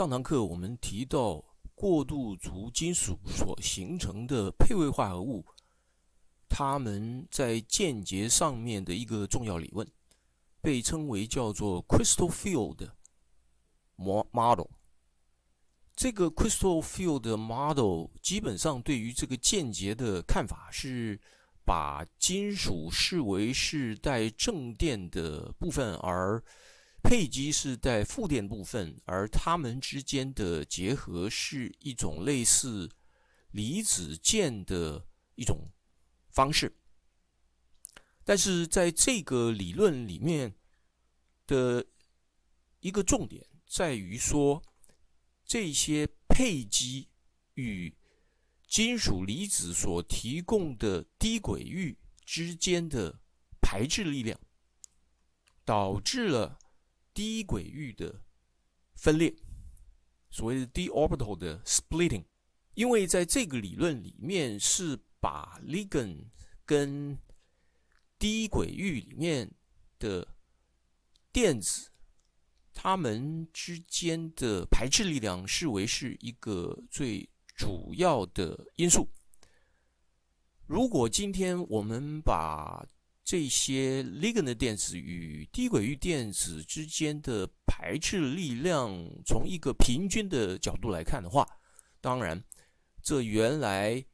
上堂课我们提到过渡族金属所形成的配位化合物，它们在间接上面的一个重要理论，被称为叫做 crystal field model。这个 crystal field model 基本上对于这个间接的看法是，把金属视为是带正电的部分，而配基是在负电部分，而它们之间的结合是一种类似离子键的一种方式。但是在这个理论里面的一个重点在于说，这些配基与金属离子所提供的低轨域之间的排斥力量，导致了。低轨域的分裂，所谓的低 a l 的 splitting，因为在这个理论里面是把 ligand 跟低轨域里面的电子它们之间的排斥力量视为是一个最主要的因素。如果今天我们把这些 ligand 电子与低轨域电子之间的排斥力量，从一个平均的角度来看的话，当然，这原来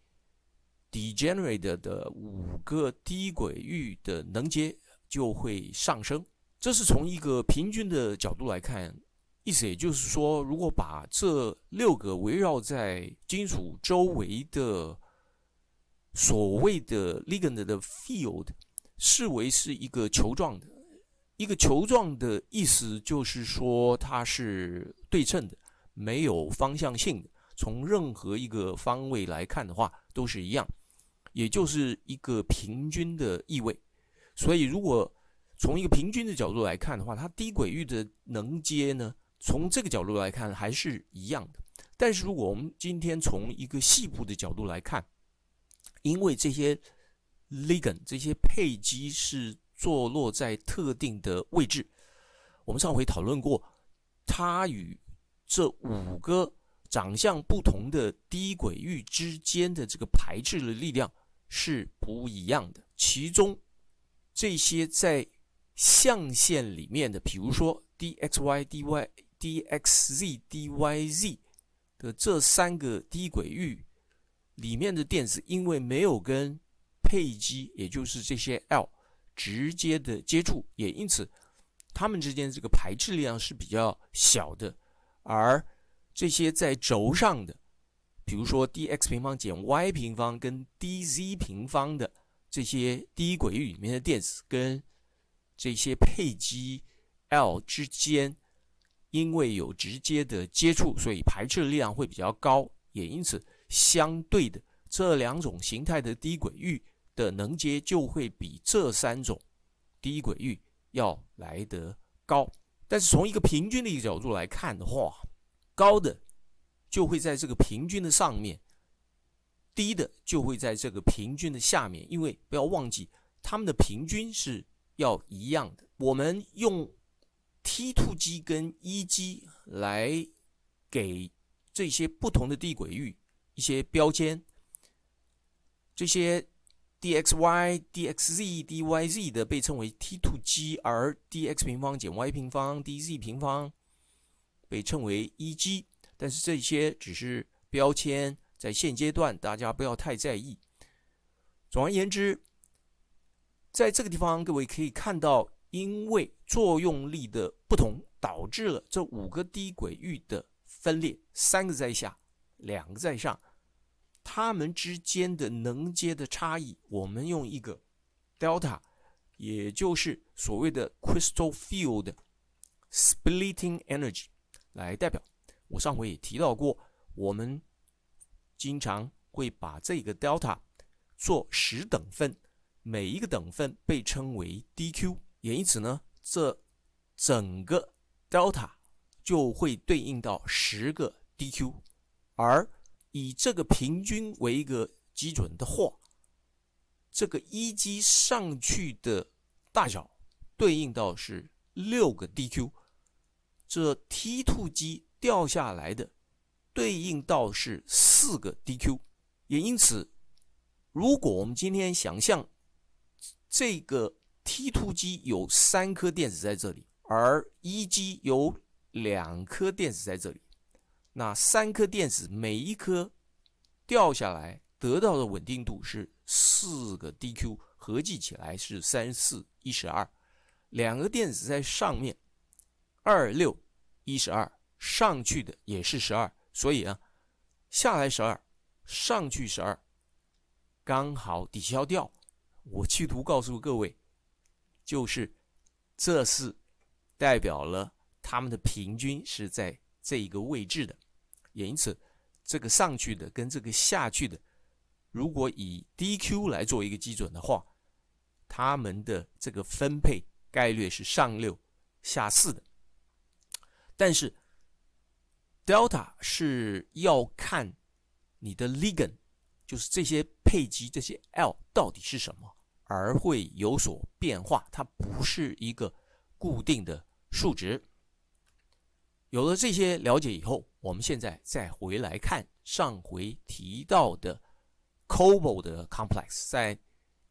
degenerate 的五个低轨域的能阶就会上升。这是从一个平均的角度来看，意思也就是说，如果把这六个围绕在金属周围的所谓的 ligand 的 field。视为是一个球状的，一个球状的意思就是说它是对称的，没有方向性。的。从任何一个方位来看的话，都是一样，也就是一个平均的意味。所以，如果从一个平均的角度来看的话，它低轨域的能接呢，从这个角度来看还是一样的。但是，如果我们今天从一个细部的角度来看，因为这些。ligand 这些配基是坐落在特定的位置。我们上回讨论过，它与这五个长相不同的低轨域之间的这个排斥的力量是不一样的。其中这些在象限里面的，比如说 dxy、dy、dxz、dyz 的这三个低轨域里面的电子，因为没有跟配基，也就是这些 l 直接的接触，也因此它们之间这个排斥力量是比较小的。而这些在轴上的，比如说 d x 平方减 y 平方跟 d z 平方的这些低轨域里面的电子，跟这些配基 l 之间，因为有直接的接触，所以排斥力量会比较高。也因此，相对的这两种形态的低轨域。的能接就会比这三种低轨域要来得高，但是从一个平均的一个角度来看的话，高的就会在这个平均的上面，低的就会在这个平均的下面，因为不要忘记它们的平均是要一样的。我们用 T Two 机跟 E 机来给这些不同的低轨域一些标签，这些。Dxy、Dxz、Dyz 的被称为 T2g，而 Dx 平方减 y 平方、Dz 平方被称为 eg。但是这些只是标签，在现阶段大家不要太在意。总而言之，在这个地方各位可以看到，因为作用力的不同，导致了这五个低轨域的分裂，三个在下，两个在上。它们之间的能阶的差异，我们用一个 delta，也就是所谓的 crystal field splitting energy 来代表。我上回也提到过，我们经常会把这个 delta 做十等分，每一个等分被称为 d q。也因此呢，这整个 delta 就会对应到十个 d q，而。以这个平均为一个基准的话，这个一基上去的大小对应到是六个 d q，这 t two 基掉下来的对应到是四个 d q，也因此，如果我们今天想象这个 t two 基有三颗电子在这里，而一基有两颗电子在这里。那三颗电子，每一颗掉下来得到的稳定度是四个 dQ，合计起来是三四一十二。两个电子在上面，二六一十二上去的也是十二，所以啊，下来十二，上去十二，刚好抵消掉。我企图告诉各位，就是这是代表了它们的平均是在这一个位置的。也因此，这个上去的跟这个下去的，如果以 DQ 来做一个基准的话，他们的这个分配概率是上六下四的。但是 Delta 是要看你的 ligand，就是这些配基这些 L 到底是什么，而会有所变化，它不是一个固定的数值。有了这些了解以后。我们现在再回来看上回提到的 c o b o l 的 complex，在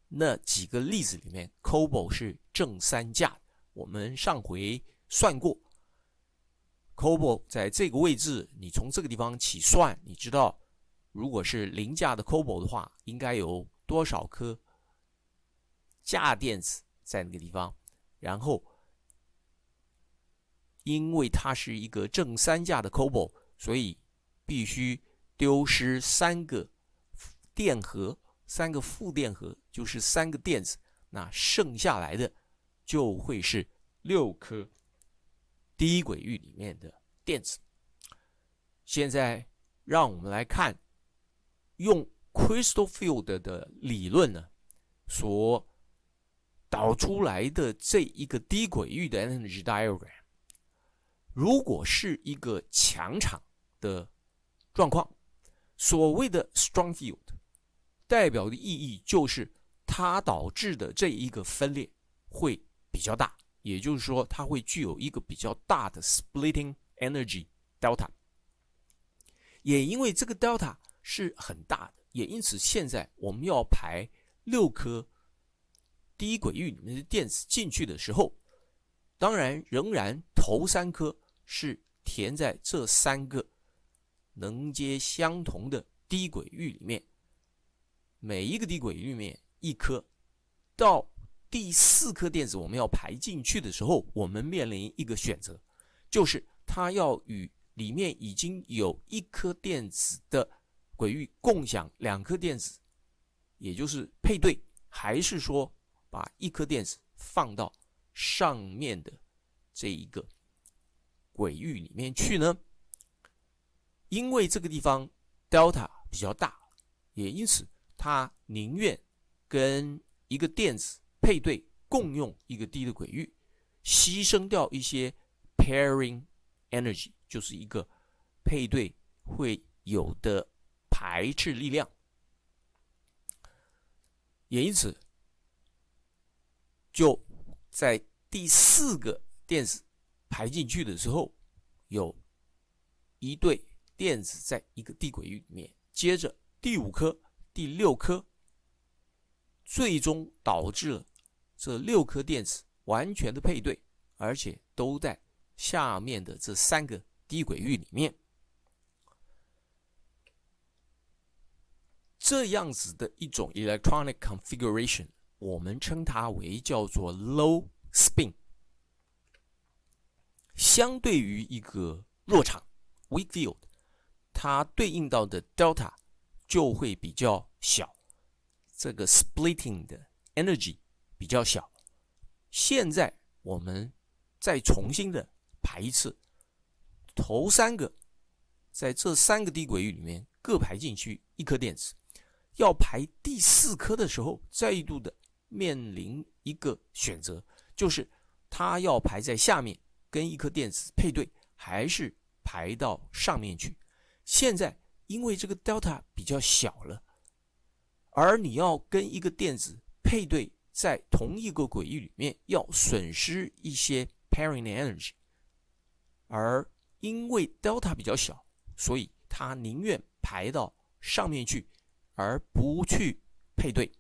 那几个例子里面，c o b o l 是正三价。我们上回算过，c o b o l 在这个位置，你从这个地方起算，你知道如果是零价的 c o b o l 的话，应该有多少颗价电子在那个地方？然后，因为它是一个正三价的 c o b o l 所以必须丢失三个电荷，三个负电荷就是三个电子，那剩下来的就会是六颗低轨域里面的电子。现在让我们来看用 Crystal Field 的理论呢所导出来的这一个低轨域的 Energy Diagram。如果是一个强场的状况，所谓的 strong field，代表的意义就是它导致的这一个分裂会比较大，也就是说，它会具有一个比较大的 splitting energy delta。也因为这个 delta 是很大的，也因此现在我们要排六颗低轨域里面的电子进去的时候，当然仍然头三颗。是填在这三个能接相同的低轨域里面，每一个低轨域里面一颗，到第四颗电子我们要排进去的时候，我们面临一个选择，就是它要与里面已经有一颗电子的轨域共享两颗电子，也就是配对，还是说把一颗电子放到上面的这一个？轨域里面去呢，因为这个地方 delta 比较大，也因此它宁愿跟一个电子配对，共用一个低的轨域，牺牲掉一些 pairing energy，就是一个配对会有的排斥力量，也因此就在第四个电子排进去的时候。有一对电子在一个低轨域里面，接着第五颗、第六颗，最终导致了这六颗电子完全的配对，而且都在下面的这三个低轨域里面。这样子的一种 electronic configuration，我们称它为叫做 low spin。相对于一个弱场 （weak field），它对应到的 delta 就会比较小，这个 splitting 的 energy 比较小。现在我们再重新的排一次，头三个在这三个低轨域里面各排进去一颗电子，要排第四颗的时候，再度的面临一个选择，就是它要排在下面。跟一颗电子配对，还是排到上面去。现在因为这个 delta 比较小了，而你要跟一个电子配对，在同一个轨域里面要损失一些 pairing energy，而因为 delta 比较小，所以它宁愿排到上面去，而不去配对。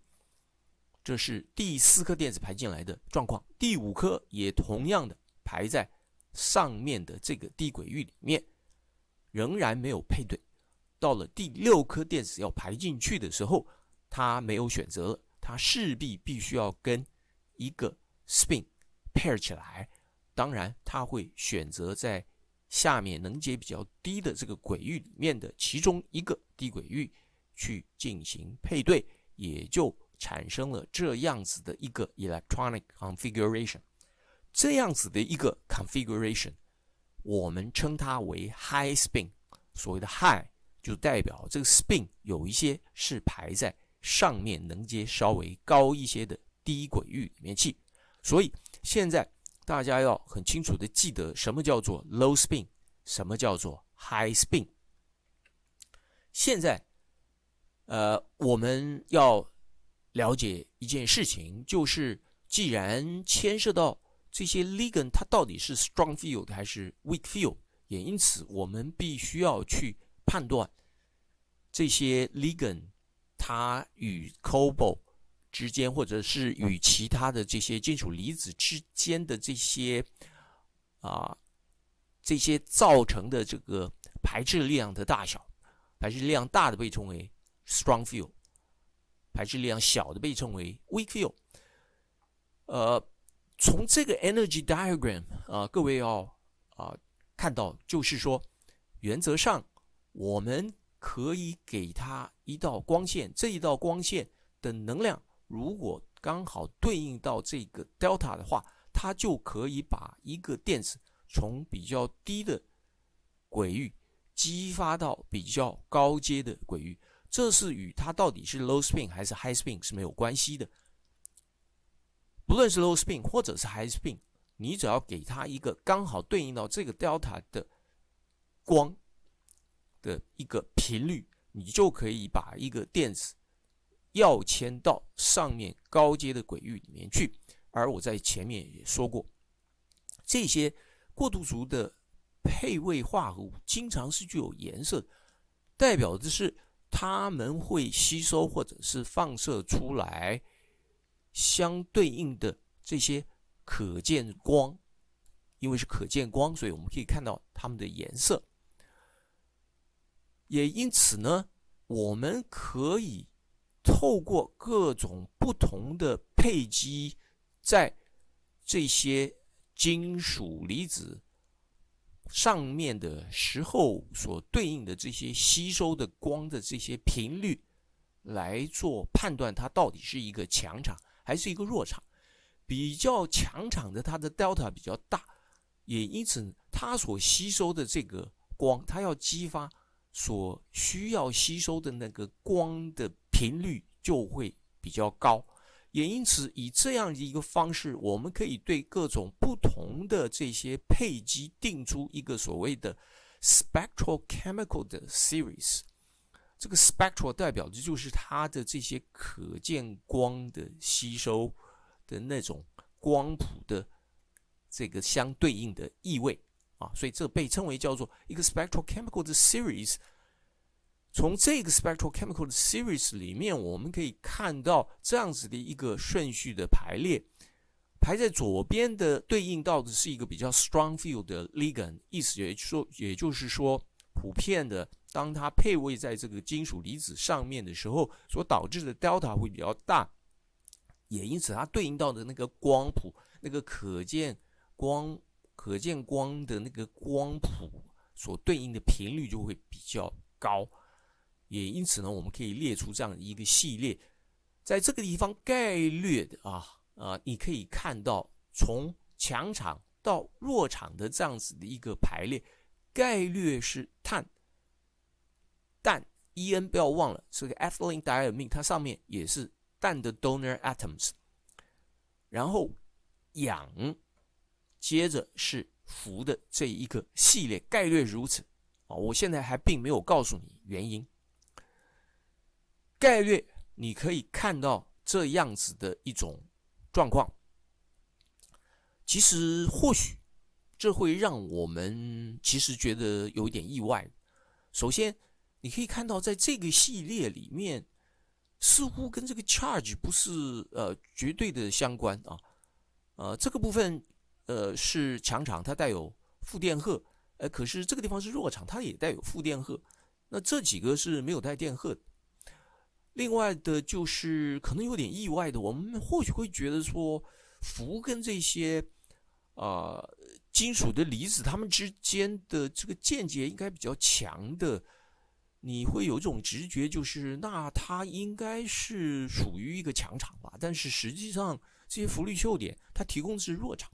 这是第四颗电子排进来的状况，第五颗也同样的排在。上面的这个低轨域里面仍然没有配对，到了第六颗电子要排进去的时候，它没有选择，了，它势必必须要跟一个 spin pair 起来，当然它会选择在下面能级比较低的这个轨域里面的其中一个低轨域去进行配对，也就产生了这样子的一个 electronic configuration。这样子的一个 configuration，我们称它为 high spin。所谓的 high 就代表这个 spin 有一些是排在上面能接稍微高一些的低轨域里面去。所以现在大家要很清楚的记得，什么叫做 low spin，什么叫做 high spin。现在，呃，我们要了解一件事情，就是既然牵涉到这些 ligand 它到底是 strong field 还是 weak field？也因此，我们必须要去判断这些 ligand 它与 cobalt 之间，或者是与其他的这些金属离子之间的这些啊这些造成的这个排斥力量的大小，排斥力量大的被称为 strong field，排斥力量小的被称为 weak field。呃。从这个 energy diagram 啊，各位要啊看到，就是说，原则上我们可以给它一道光线，这一道光线的能量如果刚好对应到这个 delta 的话，它就可以把一个电子从比较低的轨域激发到比较高阶的轨域。这是与它到底是 low spin 还是 high spin 是没有关系的。不论是 low spin 或者是 high spin，你只要给它一个刚好对应到这个 delta 的光的一个频率，你就可以把一个电子要迁到上面高阶的轨域里面去。而我在前面也说过，这些过渡族的配位化合物经常是具有颜色，代表的是它们会吸收或者是放射出来。相对应的这些可见光，因为是可见光，所以我们可以看到它们的颜色。也因此呢，我们可以透过各种不同的配基，在这些金属离子上面的时候所对应的这些吸收的光的这些频率，来做判断它到底是一个强场。还是一个弱场，比较强场的，它的 delta 比较大，也因此它所吸收的这个光，它要激发所需要吸收的那个光的频率就会比较高，也因此以这样的一个方式，我们可以对各种不同的这些配基定出一个所谓的 spectral chemical 的 series。这个 spectral 代表的就是它的这些可见光的吸收的那种光谱的这个相对应的意味啊，所以这被称为叫做一个 spectral chemical 的 series。从这个 spectral chemical 的 series 里面，我们可以看到这样子的一个顺序的排列。排在左边的对应到的是一个比较 strong field 的 ligand，意思也就说，也就是说普遍的。当它配位在这个金属离子上面的时候，所导致的 delta 会比较大，也因此它对应到的那个光谱、那个可见光、可见光的那个光谱所对应的频率就会比较高。也因此呢，我们可以列出这样一个系列，在这个地方概略的啊啊，你可以看到从强场到弱场的这样子的一个排列，概略是碳。氮、伊恩，不要忘了，这个 ethylene diamine，它上面也是氮的 donor atoms，然后氧，接着是氟的这一个系列，概率如此啊！我现在还并没有告诉你原因，概率你可以看到这样子的一种状况，其实或许这会让我们其实觉得有一点意外。首先。你可以看到，在这个系列里面，似乎跟这个 charge 不是呃绝对的相关啊。呃，这个部分呃是强场，它带有负电荷；，呃，可是这个地方是弱场，它也带有负电荷。那这几个是没有带电荷另外的，就是可能有点意外的，我们或许会觉得说，氟跟这些啊金属的离子，它们之间的这个间接应该比较强的。你会有一种直觉，就是那它应该是属于一个强场吧？但是实际上，这些浮力秀点，它提供的是弱场。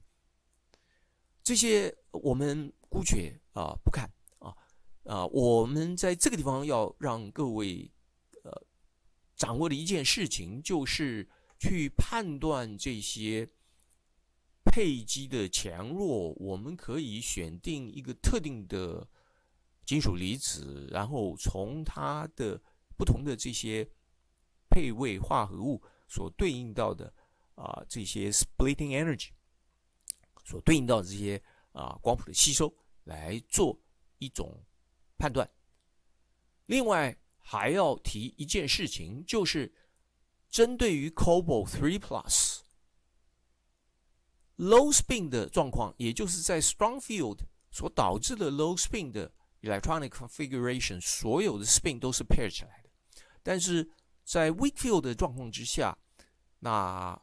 这些我们姑且啊不看啊啊！我们在这个地方要让各位呃掌握的一件事情，就是去判断这些配机的强弱。我们可以选定一个特定的。金属离子，然后从它的不同的这些配位化合物所对应到的啊这些 splitting energy 所对应到的这些啊光谱的吸收来做一种判断。另外还要提一件事情，就是针对于 cobalt three plus low spin 的状况，也就是在 strong field 所导致的 low spin 的。Electronic configuration 所有的 spin 都是 p a i r 起来的，但是在 weak field 的状况之下，那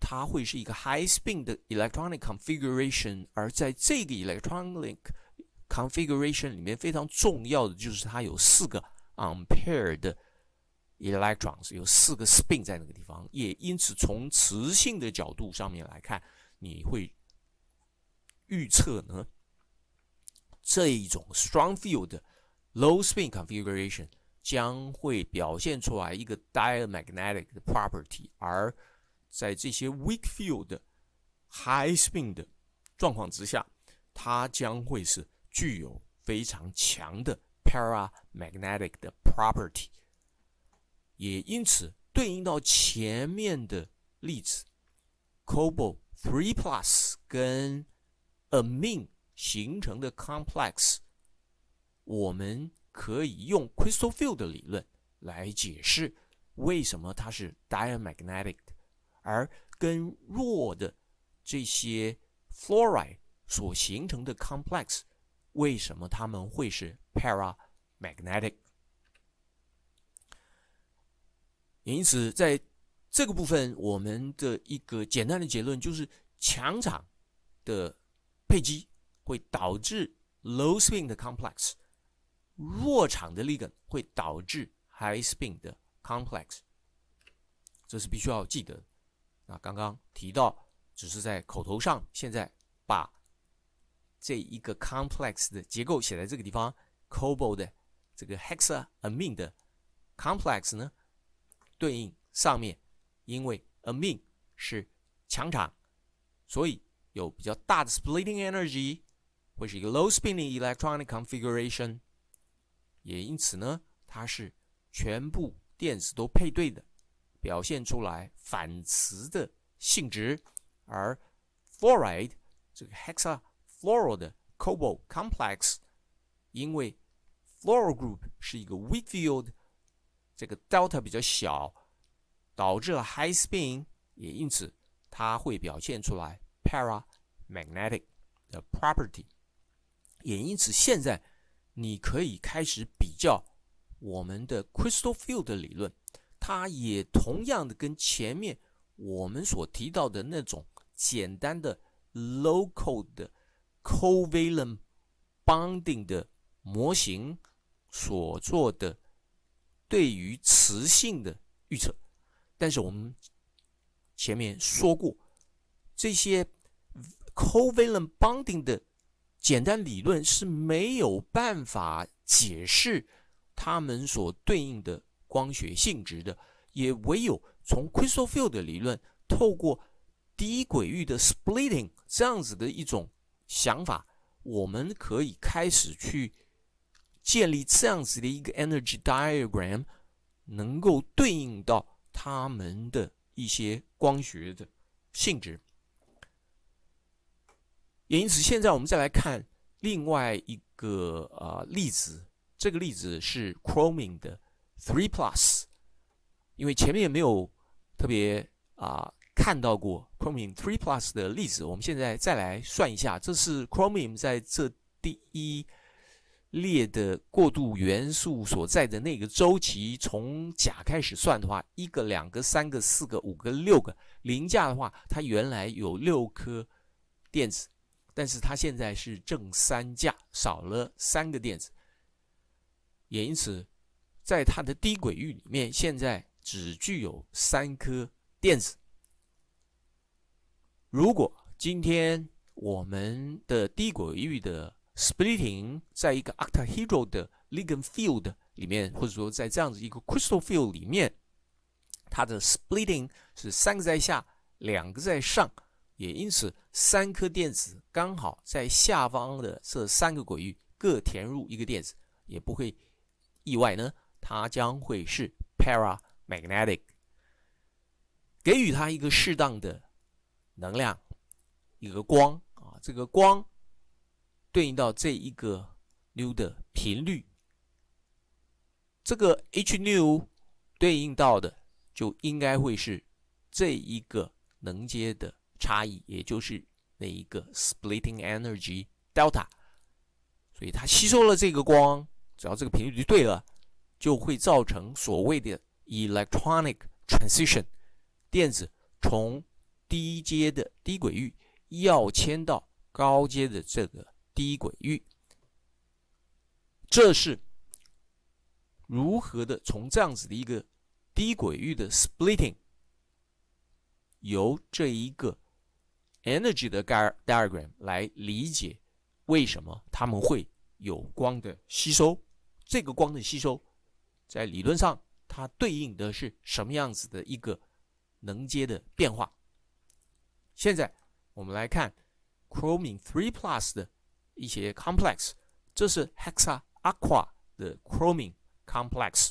它会是一个 high spin 的 electronic configuration。而在这个 electronic configuration 里面，非常重要的就是它有四个 unpaired electrons，有四个 spin 在那个地方。也因此，从磁性的角度上面来看，你会预测呢？这一种 strong field、low spin configuration 将会表现出来一个 diamagnetic 的 property，而在这些 weak field、high spin 的状况之下，它将会是具有非常强的 paramagnetic 的 property，也因此对应到前面的例子，cobalt three plus 跟 amin。形成的 complex，我们可以用 crystal field 的理论来解释为什么它是 diamagnetic，而跟弱的这些 fluoride 所形成的 complex，为什么它们会是 paramagnetic。因此，在这个部分，我们的一个简单的结论就是强场的配基。会导致 low spin 的 complex 弱场的 ligand 会导致 high spin 的 complex。这是必须要记得。那刚刚提到只是在口头上，现在把这一个 complex 的结构写在这个地方。cobalt 这个 hexaamine 的 complex 呢，对应上面，因为 amine 是强场，所以有比较大的 splitting energy。会是一个 low-spinning electronic configuration，也因此呢，它是全部电子都配对的，表现出来反磁的性质。而 fluoride 这个 hexafluoride cobalt complex，因为 f l u o r a l group 是一个 weak field，这个 delta 比较小，导致了 high-spin，也因此它会表现出来 paramagnetic 的 property。也因此，现在你可以开始比较我们的 crystal field 理论，它也同样的跟前面我们所提到的那种简单的 local 的 covalent bonding 的模型所做的对于磁性的预测。但是我们前面说过，这些 covalent bonding 的简单理论是没有办法解释它们所对应的光学性质的，也唯有从 crystal field 理论，透过低轨域的 splitting 这样子的一种想法，我们可以开始去建立这样子的一个 energy diagram，能够对应到它们的一些光学的性质。也因此，现在我们再来看另外一个呃例子。这个例子是 chromium 的 three plus，因为前面没有特别啊看到过 chromium three plus 的例子，我们现在再来算一下。这是 chromium 在这第一列的过渡元素所在的那个周期，从甲开始算的话，一个、两个、三个、四个、五个、六个，零价的话，它原来有六颗电子。但是它现在是正三价，少了三个电子，也因此，在它的低轨域里面，现在只具有三颗电子。如果今天我们的低轨域的 splitting 在一个 octahedral ligand field 里面，或者说在这样子一个 crystal field 里面，它的 splitting 是三个在下，两个在上。也因此，三颗电子刚好在下方的这三个轨域各填入一个电子，也不会意外呢。它将会是 para magnetic。给予它一个适当的能量，一个光啊，这个光对应到这一个 new 的频率，这个 h new 对应到的就应该会是这一个能阶的。差异，也就是那一个 splitting energy delta，所以它吸收了这个光，只要这个频率对了，就会造成所谓的 electronic transition，电子从低阶的低轨域要迁到高阶的这个低轨域。这是如何的从这样子的一个低轨域的 splitting，由这一个。energy 的 diagram 来理解为什么他们会有光的吸收，这个光的吸收在理论上它对应的是什么样子的一个能阶的变化。现在我们来看 chromium three plus 的一些 complex，这是 hexa aqua 的 chromium complex。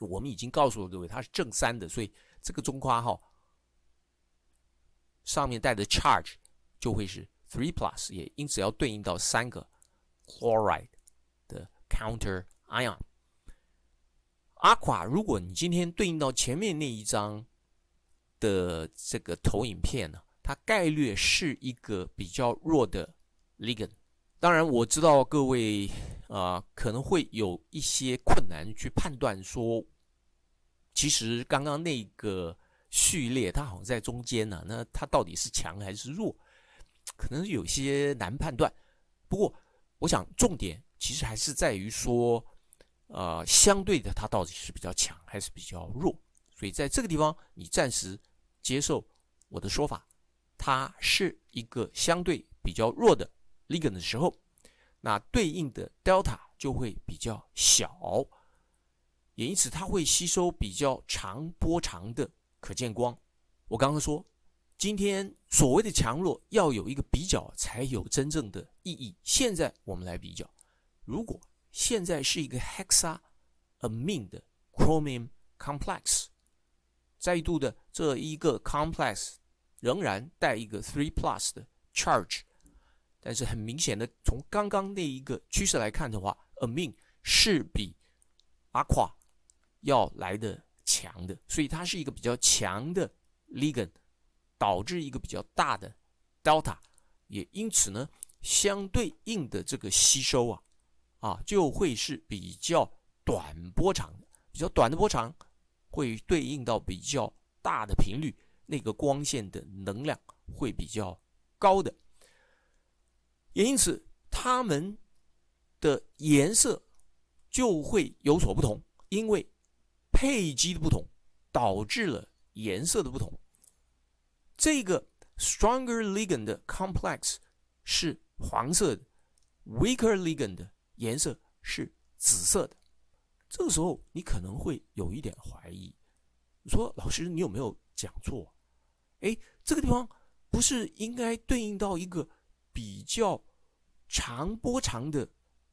我们已经告诉了各位它是正三的，所以这个中括号。上面带的 charge 就会是 three plus，也因此要对应到三个 chloride 的 counter ion。阿 qua，如果你今天对应到前面那一张的这个投影片呢，它概率是一个比较弱的 ligand。当然，我知道各位啊可能会有一些困难去判断说，其实刚刚那个。序列它好像在中间呢，那它到底是强还是弱，可能有些难判断。不过，我想重点其实还是在于说，呃，相对的它到底是比较强还是比较弱。所以在这个地方，你暂时接受我的说法，它是一个相对比较弱的 ligand 的时候，那对应的 delta 就会比较小，也因此它会吸收比较长波长的。可见光，我刚刚说，今天所谓的强弱要有一个比较才有真正的意义。现在我们来比较，如果现在是一个 hexaamine chromium complex，再度的这一个 complex 仍然带一个 three plus 的 charge，但是很明显的从刚刚那一个趋势来看的话，amine 是比 a q u 要来的。强的，所以它是一个比较强的 ligand，导致一个比较大的 delta，也因此呢，相对应的这个吸收啊，啊就会是比较短波长，比较短的波长会对应到比较大的频率，那个光线的能量会比较高的，也因此它们的颜色就会有所不同，因为。配基的不同导致了颜色的不同。这个 stronger ligand complex 是黄色的，weaker ligand 颜色是紫色的。这个时候你可能会有一点怀疑，说老师你有没有讲错？哎，这个地方不是应该对应到一个比较长波长的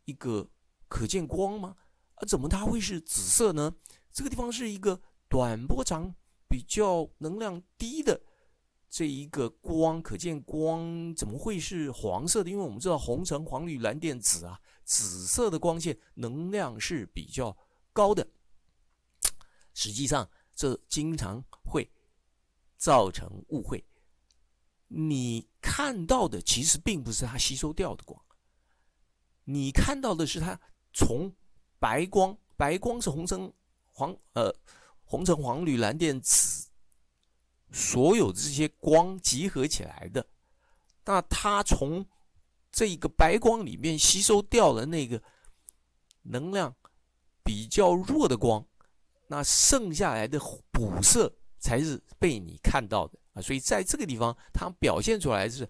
一个可见光吗？啊，怎么它会是紫色呢？这个地方是一个短波长、比较能量低的这一个光，可见光怎么会是黄色的？因为我们知道红橙黄绿蓝靛紫啊，紫色的光线能量是比较高的。实际上，这经常会造成误会。你看到的其实并不是它吸收掉的光，你看到的是它从白光，白光是红橙。黄呃，红橙黄绿蓝靛紫，所有这些光集合起来的，那它从这个白光里面吸收掉的那个能量比较弱的光，那剩下来的补色才是被你看到的啊。所以在这个地方，它表现出来是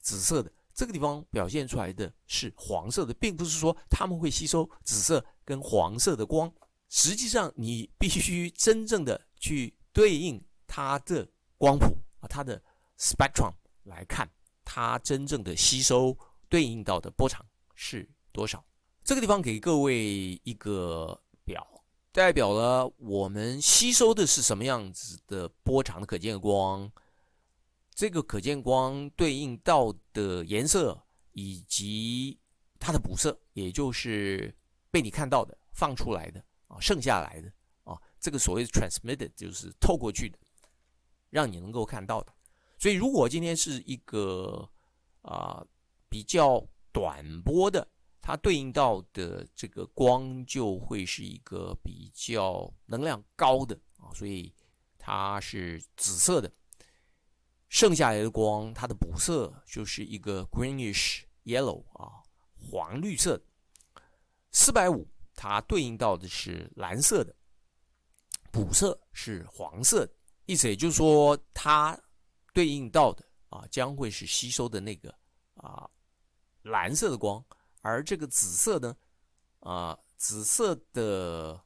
紫色的，这个地方表现出来的是黄色的，并不是说他们会吸收紫色跟黄色的光。实际上，你必须真正的去对应它的光谱啊，它的 spectrum 来看，它真正的吸收对应到的波长是多少。这个地方给各位一个表，代表了我们吸收的是什么样子的波长的可见光。这个可见光对应到的颜色以及它的补色，也就是被你看到的放出来的。剩下来的啊，这个所谓的 transmitted 就是透过去的，让你能够看到的。所以如果今天是一个啊比较短波的，它对应到的这个光就会是一个比较能量高的啊，所以它是紫色的。剩下来的光，它的补色就是一个 greenish yellow 啊，黄绿色，四百五。它对应到的是蓝色的，补色是黄色，意思也就是说，它对应到的啊，将会是吸收的那个啊蓝色的光，而这个紫色呢，啊紫色的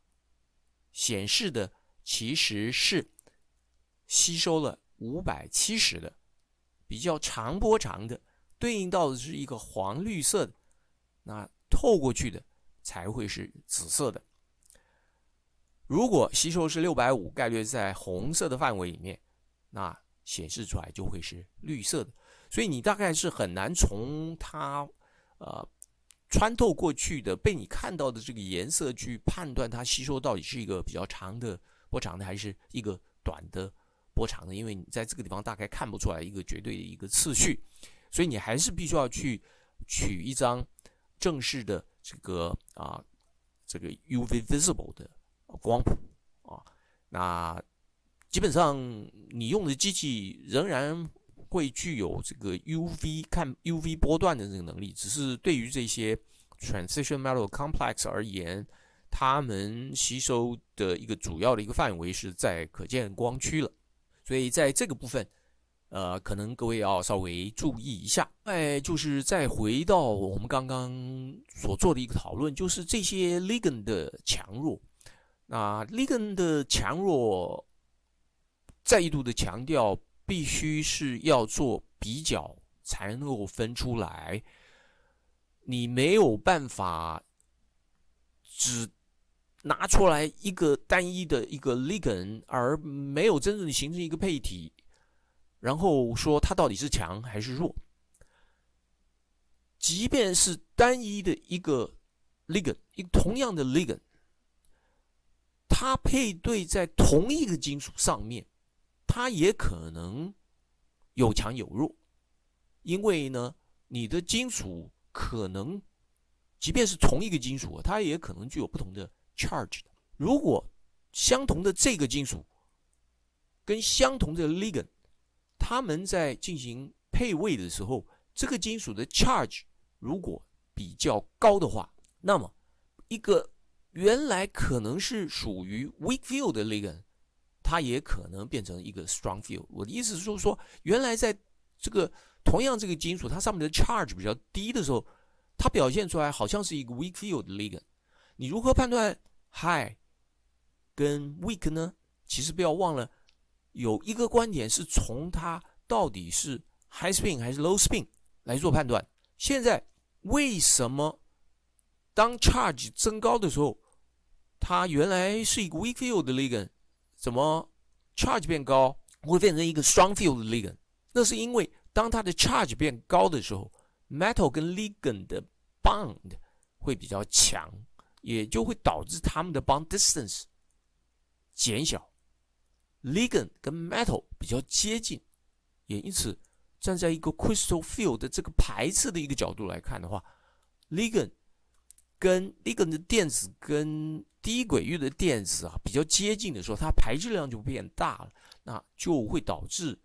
显示的其实是吸收了五百七十的比较长波长的，对应到的是一个黄绿色的那透过去的。才会是紫色的。如果吸收是六百五，概率在红色的范围里面，那显示出来就会是绿色的。所以你大概是很难从它，呃，穿透过去的被你看到的这个颜色去判断它吸收到底是一个比较长的波长的还是一个短的波长的，因为你在这个地方大概看不出来一个绝对的一个次序，所以你还是必须要去取一张正式的。这个啊，这个 UV visible 的光谱啊，那基本上你用的机器仍然会具有这个 UV 看 UV 波段的这个能力，只是对于这些 transition metal complex 而言，它们吸收的一个主要的一个范围是在可见光区了，所以在这个部分。呃，可能各位要稍微注意一下。哎，就是再回到我们刚刚所做的一个讨论，就是这些 ligand 的强弱。那 ligand 的强弱，再度的强调，必须是要做比较才能够分出来。你没有办法只拿出来一个单一的一个 ligand，而没有真正形成一个配体。然后说它到底是强还是弱？即便是单一的一个 ligand，一同样的 ligand，它配对在同一个金属上面，它也可能有强有弱，因为呢，你的金属可能，即便是同一个金属，它也可能具有不同的 charge。如果相同的这个金属跟相同的 ligand。他们在进行配位的时候，这个金属的 charge 如果比较高的话，那么一个原来可能是属于 weak field 的 ligand，它也可能变成一个 strong field。我的意思是说，原来在这个同样这个金属它上面的 charge 比较低的时候，它表现出来好像是一个 weak field 的 ligand。你如何判断 high 跟 weak 呢？其实不要忘了。有一个观点是从它到底是 high spin 还是 low spin 来做判断。现在为什么当 charge 增高的时候，它原来是一个 weak field ligand，怎么 charge 变高会变成一个 strong field ligand？那是因为当它的 charge 变高的时候，metal 跟 ligand 的 bond 会比较强，也就会导致它们的 bond distance 减小。ligand 跟 metal 比较接近，也因此站在一个 crystal field 的这个排斥的一个角度来看的话，ligand 跟 ligand 的电子跟低轨域的电子啊比较接近的时候，它排斥量就变大了，那就会导致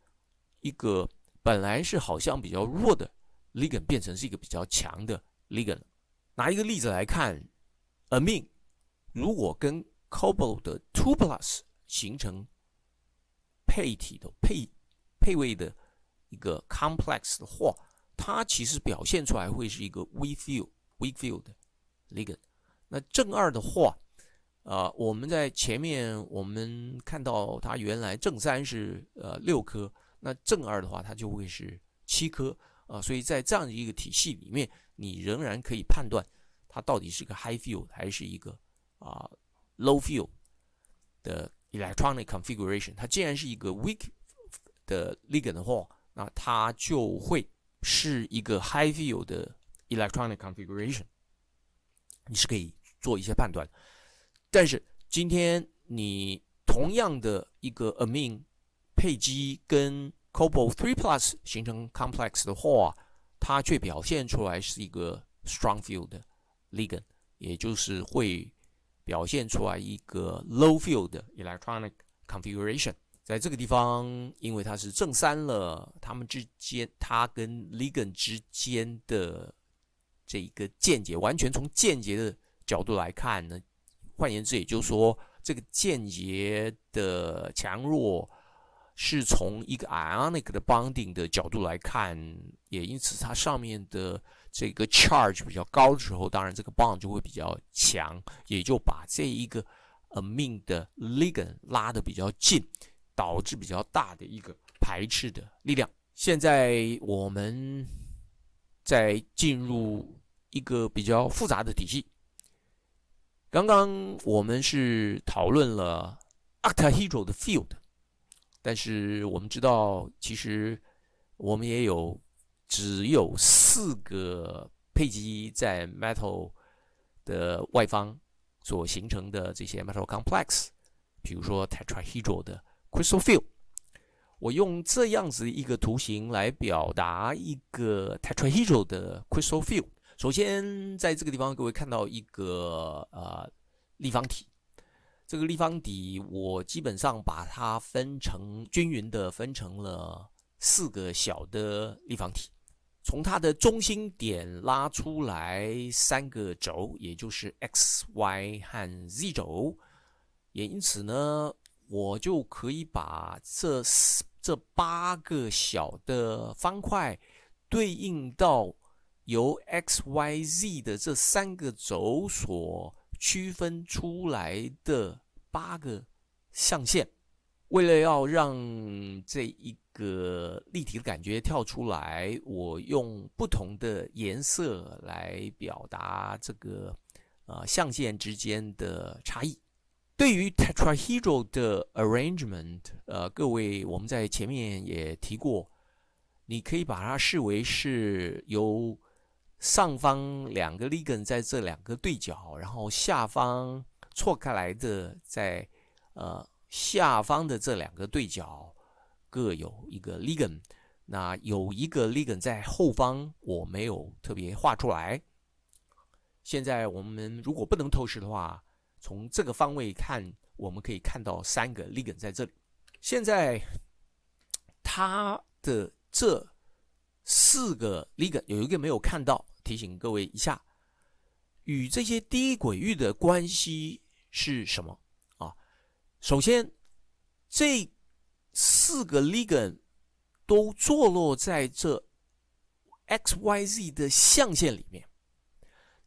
一个本来是好像比较弱的 ligand 变成是一个比较强的 ligand。拿一个例子来看，amine 如果跟 cobalt 的 two plus 形成。配体的配配位的一个 complex 的话，它其实表现出来会是一个 weak field weak field ligand。那正二的话，啊，我们在前面我们看到它原来正三是呃六颗，那正二的话它就会是七颗啊。所以在这样的一个体系里面，你仍然可以判断它到底是个 high field 还是一个啊 low field 的。Electronic configuration，它既然是一个 weak 的 ligand 的话，那它就会是一个 high field 的 electronic configuration。你是可以做一些判断。但是今天你同样的一个 amine 配基跟 cobalt three plus 形成 complex 的话，它却表现出来是一个 strong field ligand，也就是会。表现出来一个 low field electronic configuration，在这个地方，因为它是正三了，它们之间，它跟 ligand 之间的这一个间接，完全从间接的角度来看呢，换言之，也就是说，这个间接的强弱是从一个 ionic 的 bonding 的角度来看，也因此它上面的。这个 charge 比较高的时候，当然这个 bond 就会比较强，也就把这一个 amine 的 ligand 拉的比较近，导致比较大的一个排斥的力量。现在我们在进入一个比较复杂的体系，刚刚我们是讨论了 acthedral 的 field，但是我们知道，其实我们也有。只有四个配基在 metal 的外方所形成的这些 metal complex，比如说 tetrahedral 的 crystal field，我用这样子一个图形来表达一个 tetrahedral 的 crystal field。首先，在这个地方各位看到一个呃立方体，这个立方体我基本上把它分成均匀的分成了四个小的立方体。从它的中心点拉出来三个轴，也就是 x、y 和 z 轴，也因此呢，我就可以把这这八个小的方块对应到由 x、y、z 的这三个轴所区分出来的八个象限。为了要让这一个立体的感觉跳出来，我用不同的颜色来表达这个呃象限之间的差异。对于 tetrahedral 的 arrangement，呃，各位我们在前面也提过，你可以把它视为是由上方两个 ligand 在这两个对角，然后下方错开来的在呃。下方的这两个对角各有一个 ligand，那有一个 ligand 在后方，我没有特别画出来。现在我们如果不能透视的话，从这个方位看，我们可以看到三个 ligand 在这里。现在它的这四个 ligand 有一个没有看到，提醒各位一下，与这些低轨域的关系是什么？首先，这四个 ligand 都坐落在这 x y z 的象限里面，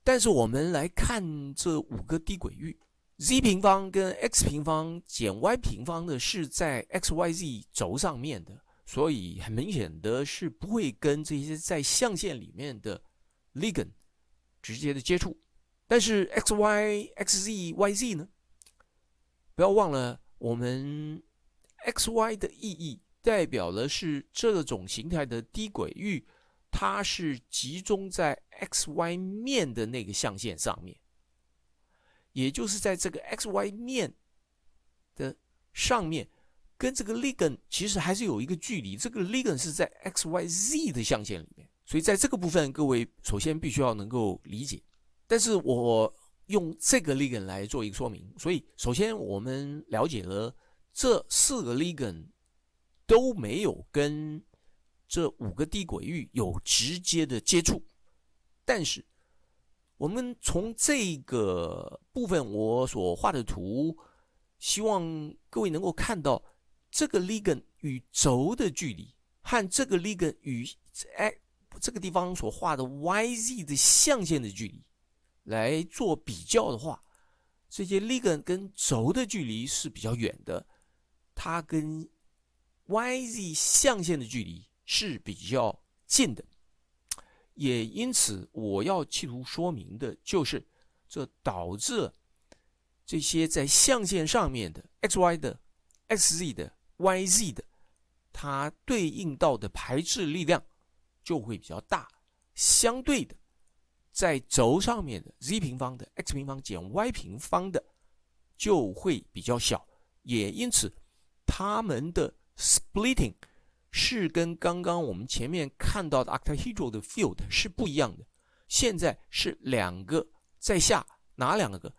但是我们来看这五个低轨域，z 平方跟 x 平方减 y 平方的是在 x y z 轴上面的，所以很明显的是不会跟这些在象限里面的 ligand 直接的接触，但是 x y x z y z 呢？不要忘了，我们 x y 的意义代表的是这种形态的低轨域，它是集中在 x y 面的那个象限上面，也就是在这个 x y 面的上面，跟这个 ligand 其实还是有一个距离，这个 ligand 是在 x y z 的象限里面，所以在这个部分，各位首先必须要能够理解，但是我。用这个 l i g a n 来做一个说明，所以首先我们了解了这四个 l i g a n 都没有跟这五个低轨域有直接的接触，但是我们从这个部分我所画的图，希望各位能够看到这个 l i g a n 与轴的距离和这个 l i g a n 与哎这个地方所画的 yz 的象限的距离。来做比较的话，这些 ligand 跟轴的距离是比较远的，它跟 yz 象限的距离是比较近的。也因此，我要企图说明的就是，这导致这些在象限上面的 xy 的 xz 的 yz 的，它对应到的排斥力量就会比较大，相对的。在轴上面的 z 平方的 x 平方减 y 平方的就会比较小，也因此它们的 splitting 是跟刚刚我们前面看到的 octahedral 的 field 是不一样的。现在是两个在下，哪两个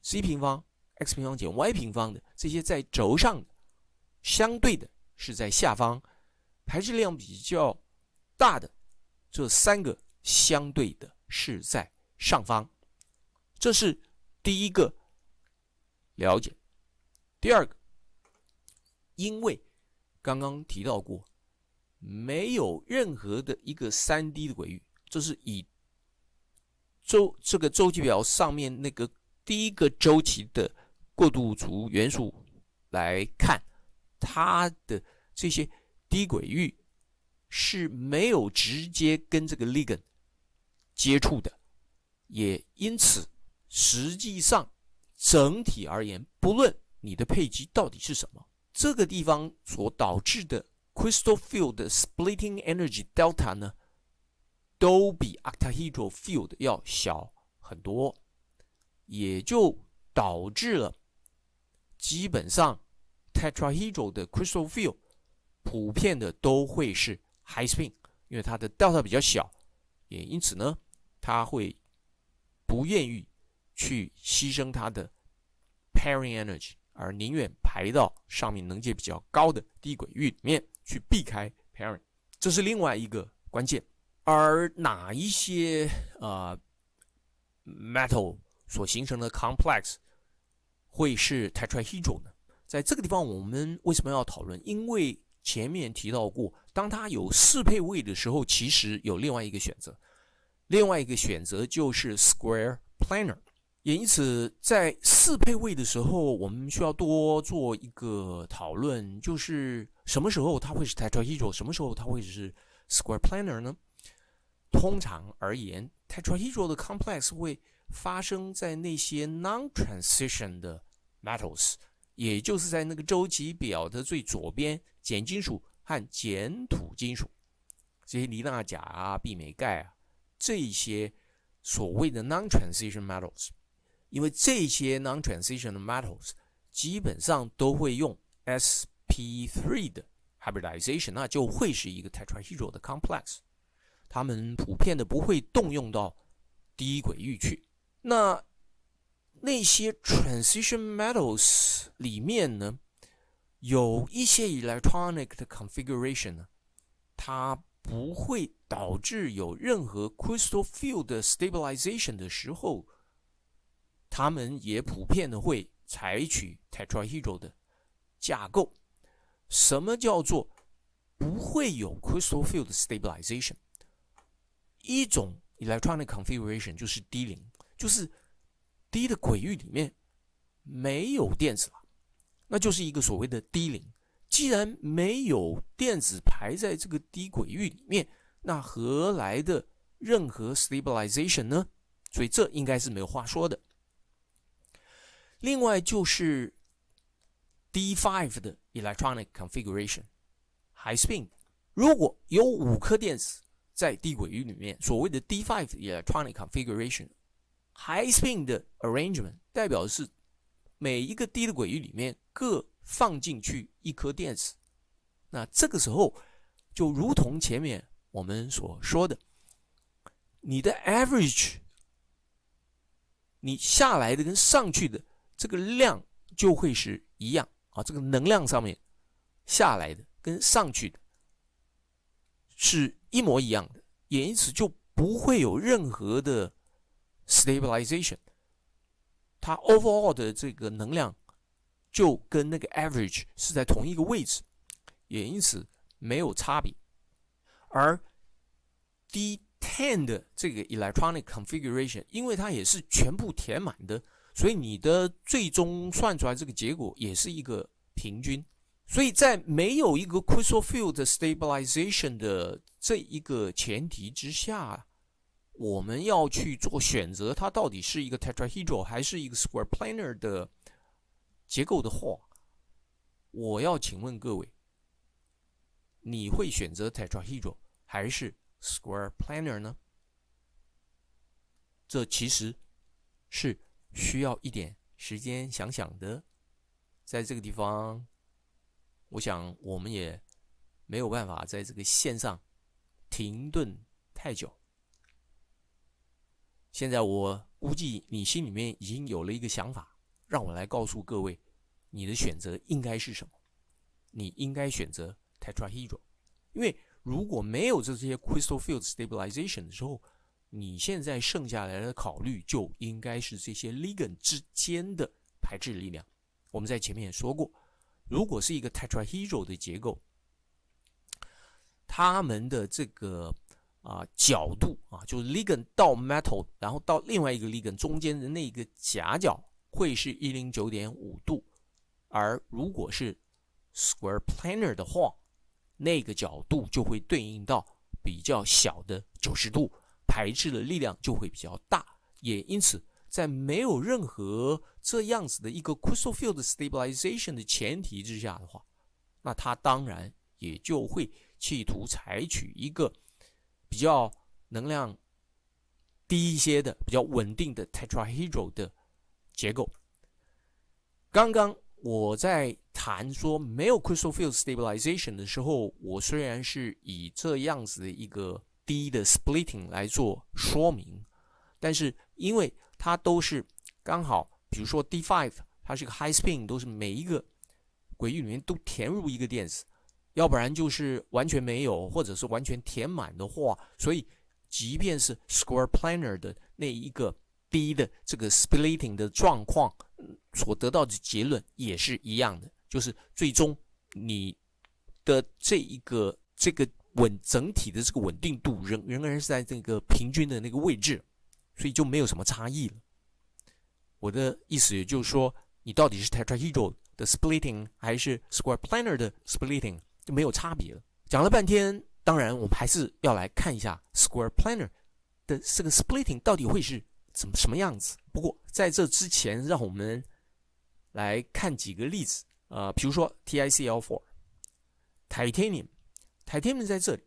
z 平方 x 平方减 y 平方的这些在轴上的相对的是在下方排斥量比较大的这三个相对的。是在上方，这是第一个了解。第二个，因为刚刚提到过，没有任何的一个三 d 的轨域，这是以周这个周期表上面那个第一个周期的过渡族元素来看，它的这些低轨域是没有直接跟这个 ligand。接触的，也因此，实际上整体而言，不论你的配基到底是什么，这个地方所导致的 crystal field 的 splitting energy delta 呢，都比 octahedral field 要小很多，也就导致了，基本上 tetrahedral 的 crystal field 普遍的都会是 high spin，因为它的 delta 比较小，也因此呢。他会不愿意去牺牲它的 pairing energy，而宁愿排到上面能级比较高的低轨域里面去避开 pairing，这是另外一个关键。而哪一些呃 metal 所形成的 complex 会是 tetrahedral 呢？在这个地方，我们为什么要讨论？因为前面提到过，当它有四配位的时候，其实有另外一个选择。另外一个选择就是 square planer，n 也因此在适配位的时候，我们需要多做一个讨论，就是什么时候它会是 t e t r a h e d r a l 什么时候它会是 square planer n 呢？通常而言 t e t r a h e d r a l 的 complex 会发生在那些 non-transition 的 metals，也就是在那个周期表的最左边，碱金属和碱土金属，这些锂、钠、钾啊、钡、镁、钙啊。这些所谓的 non-transition metals，因为这些 non-transition metals 基本上都会用 sp3 的 hybridization，那就会是一个 tetrahedral 的 complex。它们普遍的不会动用到低轨域去。那那些 transition metals 里面呢，有一些 electronic configuration，呢，它。不会导致有任何 crystal field 的 stabilization 的时候，他们也普遍的会采取 tetrahedral 的架构。什么叫做不会有 crystal field stabilization？一种 electronic configuration 就是 d 零，就是低的轨域里面没有电子了，那就是一个所谓的 d 零。既然没有电子排在这个低轨域里面，那何来的任何 stabilization 呢？所以这应该是没有话说的。另外就是 d5 的 electronic configuration high spin，如果有五颗电子在低轨域里面，所谓的 d5 electronic configuration high spin 的 arrangement 代表的是每一个低的轨域里面各。放进去一颗电子，那这个时候就如同前面我们所说的，你的 average，你下来的跟上去的这个量就会是一样啊，这个能量上面下来的跟上去的是一模一样的，也因此就不会有任何的 stabilization，它 overall 的这个能量。就跟那个 average 是在同一个位置，也因此没有差别。而 d ten 的这个 electronic configuration，因为它也是全部填满的，所以你的最终算出来这个结果也是一个平均。所以在没有一个 crystal field stabilization 的这一个前提之下，我们要去做选择，它到底是一个 tetrahedral 还是一个 square planar 的。结构的话，我要请问各位，你会选择 t e t r a h e d r o l 还是 square p l a n n e r 呢？这其实是需要一点时间想想的。在这个地方，我想我们也没有办法在这个线上停顿太久。现在我估计你心里面已经有了一个想法。让我来告诉各位，你的选择应该是什么？你应该选择 t e t r a h e d r o 因为如果没有这些 crystal field stabilization 的时候，你现在剩下来的考虑就应该是这些 ligand 之间的排斥力量。我们在前面也说过，如果是一个 t e t r a h e d r o 的结构，它们的这个啊角度啊，就是 ligand 到 metal，然后到另外一个 ligand 中间的那个夹角。会是一零九点五度，而如果是 square p l a n n e r 的话，那个角度就会对应到比较小的九十度，排斥的力量就会比较大。也因此，在没有任何这样子的一个 crystal field stabilization 的前提之下的话，那它当然也就会企图采取一个比较能量低一些的、比较稳定的 tetrahedral 的。结构。刚刚我在谈说没有 crystal field stabilization 的时候，我虽然是以这样子的一个低的 splitting 来做说明，但是因为它都是刚好，比如说 d five，它是个 high spin，都是每一个轨域里面都填入一个电子，要不然就是完全没有，或者是完全填满的话，所以即便是 square p l a n n e r 的那一个。第一的这个 splitting 的状况所得到的结论也是一样的，就是最终你的这一个这个稳整体的这个稳定度仍仍然是在这个平均的那个位置，所以就没有什么差异了。我的意思也就是说，你到底是 t e t r a h e d r a l 的 splitting 还是 square planer 的 splitting 就没有差别了。讲了半天，当然我们还是要来看一下 square planer 的这个 splitting 到底会是。怎么什么样子？不过在这之前，让我们来看几个例子。呃，比如说 T I C L four，t a n i u m 在这里。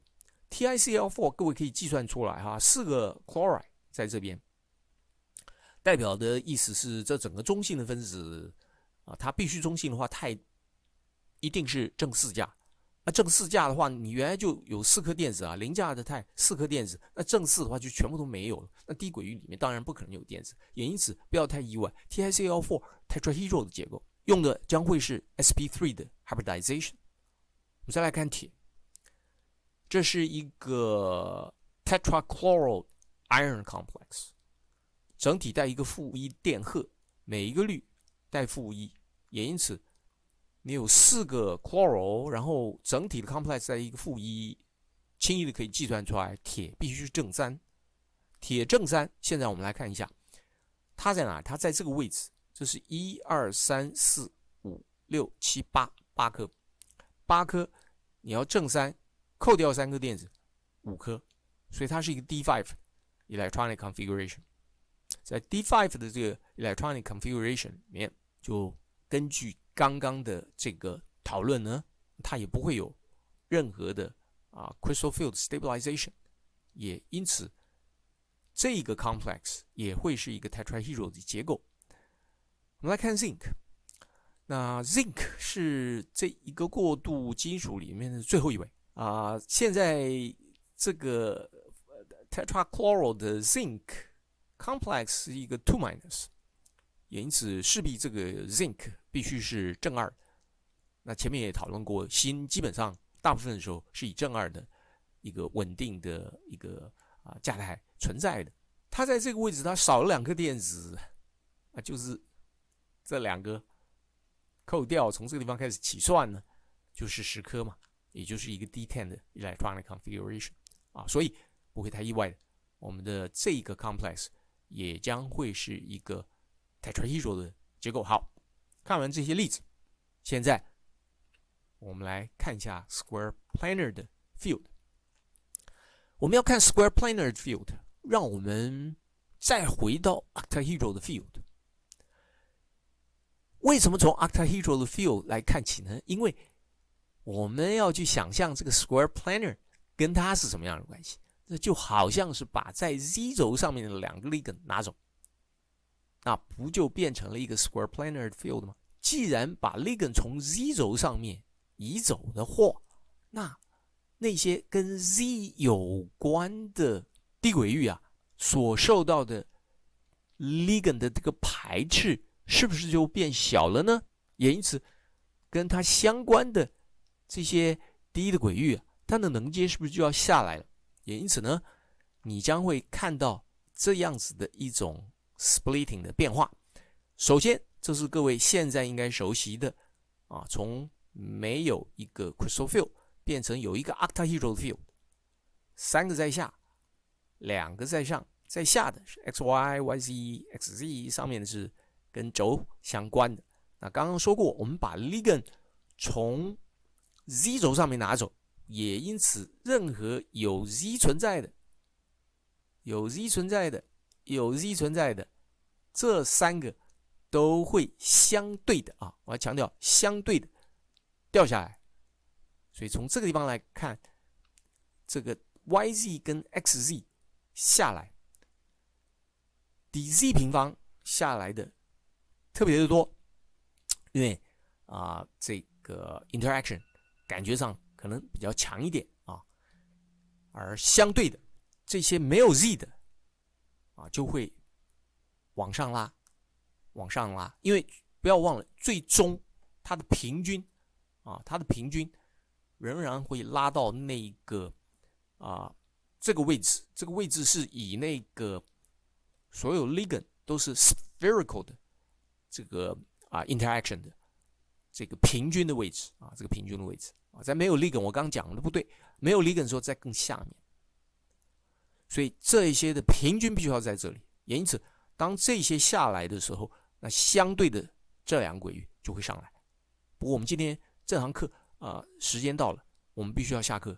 T I C L four，各位可以计算出来哈，四个 chloride 在这边，代表的意思是这整个中性的分子啊，它必须中性的话，钛一定是正四价。那正四价的话，你原来就有四颗电子啊，零价的钛四颗电子，那正四的话就全部都没有了。那低轨域里面当然不可能有电子，也因此不要太意外。TICl4 t e t r a h e d r a l 的结构用的将会是 sp3 的 hybridization。我们再来看铁，这是一个 t e t r a c h l o r a l i r o n complex，整体带一个负一电荷，每一个氯带负一，也因此。你有四个 c h l o r a l 然后整体的 complex 在一个负一，轻易的可以计算出来，铁必须是正三。铁正三，现在我们来看一下，它在哪？它在这个位置，这是一二三四五六七八八颗，八颗，你要正三，扣掉三颗电子，五颗，所以它是一个 d five electronic configuration。在 d five 的这个 electronic configuration 里面，就根据。刚刚的这个讨论呢，它也不会有任何的啊，crystal field stabilization，也因此这个 complex 也会是一个 t e t r a h e d r a l 的结构。我们来看 zinc，那 zinc 是这一个过渡金属里面的最后一位啊。现在这个 t e t r a c h l o r a l 的 zinc complex 是一个 two minus。也因此，势必这个 zinc 必须是正二。那前面也讨论过，锌基本上大部分的时候是以正二的一个稳定的一个啊价态存在的。它在这个位置，它少了两颗电子啊，就是这两个扣掉，从这个地方开始起算呢，就是十颗嘛，也就是一个 d 1 0的 electronic configuration 啊，所以不会太意外，我们的这一个 complex 也将会是一个。在垂直轴的结构好。看完这些例子，现在我们来看一下 square planar 的 field。我们要看 square planar 的 field，让我们再回到 octahedral 的 field。为什么从 octahedral 的 field 来看起呢？因为我们要去想象这个 square planar 跟它是什么样的关系，那就好像是把在 z 轴上面的两个 ligand 拿走。那不就变成了一个 square planar field 吗？既然把 ligand 从 z 轴上面移走的话，那那些跟 z 有关的低轨域啊，所受到的 ligand 的这个排斥是不是就变小了呢？也因此，跟它相关的这些低的轨域啊，它的能阶是不是就要下来了？也因此呢，你将会看到这样子的一种。Splitting 的变化，首先这是各位现在应该熟悉的，啊，从没有一个 Crystal Field 变成有一个 Octahedral Field，三个在下，两个在上，在下的是 x、y、y、z、x、z，上面的是跟轴相关的。那刚刚说过，我们把 Ligand 从 z 轴上面拿走，也因此任何有 z 存在的、有 z 存在的、有 z 存在的。这三个都会相对的啊，我要强调相对的掉下来，所以从这个地方来看，这个 YZ 跟 XZ 下来，d Z 平方下来的特别的多，因为啊这个 interaction 感觉上可能比较强一点啊，而相对的这些没有 Z 的啊就会。往上拉，往上拉，因为不要忘了，最终它的平均啊，它的平均仍然会拉到那个啊这个位置。这个位置是以那个所有 ligand 都是 spherical 的这个啊 interaction 的这个平均的位置啊，这个平均的位置啊，在没有 ligand，我刚讲的不对，没有 ligand 时候在更下面，所以这一些的平均必须要在这里，也因此。当这些下来的时候，那相对的这两鬼域就会上来。不过我们今天这堂课啊，时间到了，我们必须要下课。